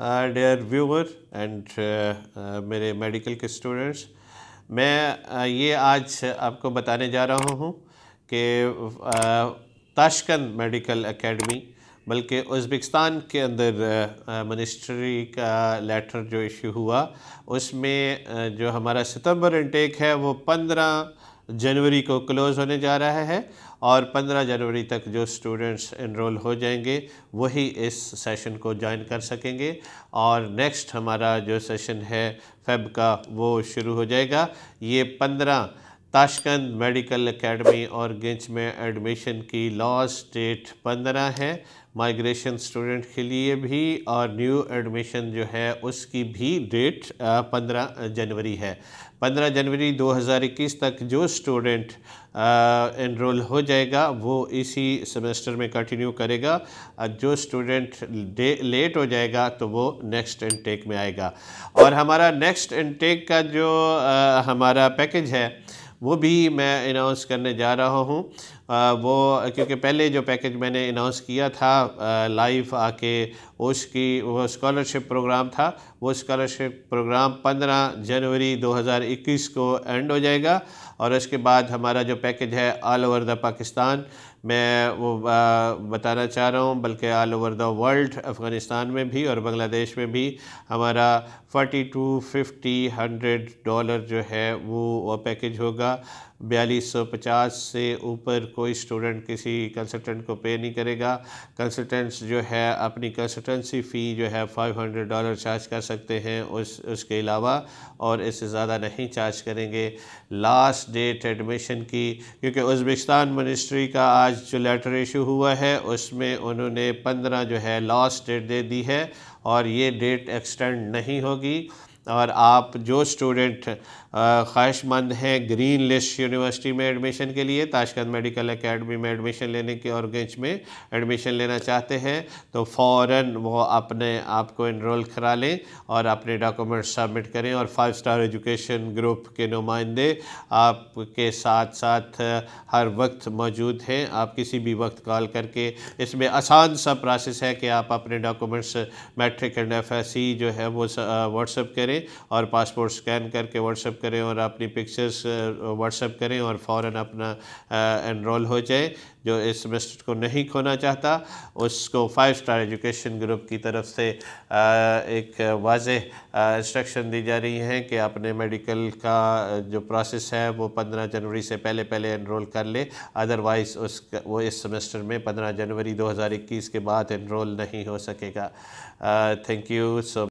dare viewer and मेरे medical के students मैं uh, ये आज आपको बताने जा रहा हूँ कि ताशकंद मेडिकल एकेडमी बल्कि उज़्बेकिस्तान के अंदर मिनिस्ट्री uh, uh, का लेटर जो इशू हुआ उसमें uh, जो हमारा सितंबर इनटेक है वो पंद्रह जनवरी को क्लोज़ होने जा रहा है और 15 जनवरी तक जो स्टूडेंट्स इनरोल हो जाएंगे वही इस सेशन को ज्वाइन कर सकेंगे और नेक्स्ट हमारा जो सेशन है फेब का वो शुरू हो जाएगा ये पंद्रह ताशकंद मेडिकल एकेडमी और गिंच में एडमिशन की लास्ट डेट पंद्रह है माइग्रेशन स्टूडेंट के लिए भी और न्यू एडमिशन जो है उसकी भी डेट पंद्रह जनवरी है पंद्रह जनवरी 2021 तक जो स्टूडेंट इनरोल हो जाएगा वो इसी सेमेस्टर में कंटिन्यू करेगा जो स्टूडेंट लेट हो जाएगा तो वो नेक्स्ट इनटेक में आएगा और हमारा नेक्स्ट इनटेक का जो आ, हमारा पैकेज है वो भी मैं अनाउंस करने जा रहा हूँ वो क्योंकि पहले जो पैकेज मैंने अनाउंस किया था लाइफ आके उसकी वो स्कॉलरशिप प्रोग्राम था वो स्कॉलरशिप प्रोग्राम 15 जनवरी 2021 को एंड हो जाएगा और इसके बाद हमारा जो पैकेज है ऑल ओवर द पाकिस्तान मैं वो बताना चाह रहा हूँ बल्कि all over the world Afghanistan में भी और बांग्लादेश में भी हमारा forty two fifty hundred dollar जो है वो वो पैकेज होगा बयालीस सौ पचास से ऊपर कोई स्टूडेंट किसी कंसल्टेंट को पे नहीं करेगा कंसल्टेंट्स जो है अपनी कंसल्टेंसी फ़ी जो है फाइव हंड्रेड डॉलर चार्ज कर सकते हैं उस उसके अलावा और इससे ज़्यादा नहीं चार्ज करेंगे लास्ट लास्ट डेट एडमिशन की क्योंकि उज़्बेकिस्तान मिनिस्ट्री का आज जो लेटर इशू हुआ है उसमें उन्होंने पंद्रह जो है लास्ट डेट दे दी है और ये डेट एक्सटेंड नहीं होगी और आप जो स्टूडेंट ख्वाहिशमंद हैं ग्रीन लिस्ट यूनिवर्सिटी में एडमिशन के लिए ताशकंद मेडिकल एकेडमी में एडमिशन लेने के और गंज में एडमिशन लेना चाहते हैं तो फ़ौर वो अपने आप को इनरोल करा लें और अपने डॉक्यूमेंट्स सबमिट करें और फाइव स्टार एजुकेशन ग्रुप के नुमाइंदे आपके साथ साथ हर वक्त मौजूद हैं आप किसी भी वक्त कॉल करके इसमें आसान सा प्रोसेस है कि आप अपने डॉक्यूमेंट्स मैट्रिक एंड एफ जो है वो व्हाट्सअप करें करें और पासपोर्ट स्कैन करके व्हाट्सअप करें और अपनी पिक्चर्स व्हाट्सअप करें और फ़ौर अपना इनरोल हो जाए जो इस सेमेस्टर को नहीं खोना चाहता उसको फाइव स्टार एजुकेशन ग्रुप की तरफ से एक वाज इंस्ट्रक्शन दी जा रही हैं कि अपने मेडिकल का जो प्रोसेस है वो पंद्रह जनवरी से पहले पहले इनरोल कर ले अदरवाइज़ उस वो इस सेमेस्टर में पंद्रह जनवरी दो हज़ार इक्कीस के बाद एनरोल नहीं हो सकेगा थैंक यू सो